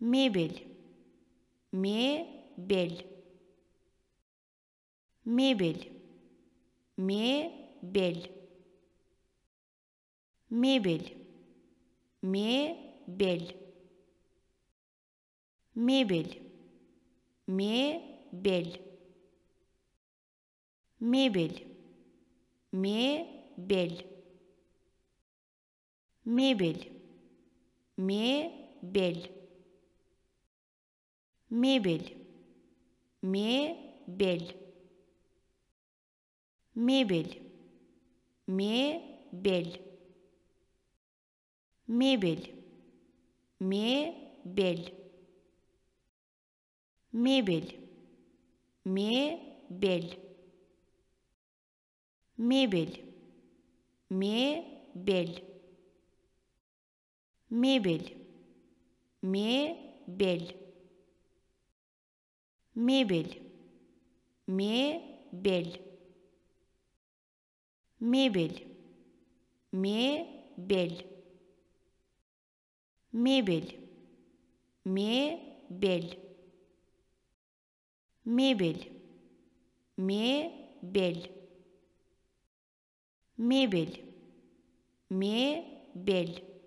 mebel mebel mebel mebel mebel mebel mebel mebel mebel mebel mebel mebel mebel mebel mebel mebel mebel mebel mebel mebel mebel mebel mebel mebel мебель, мебель, мебель, мебель, мебель, мебель, мебель, мебель, мебель, мебель.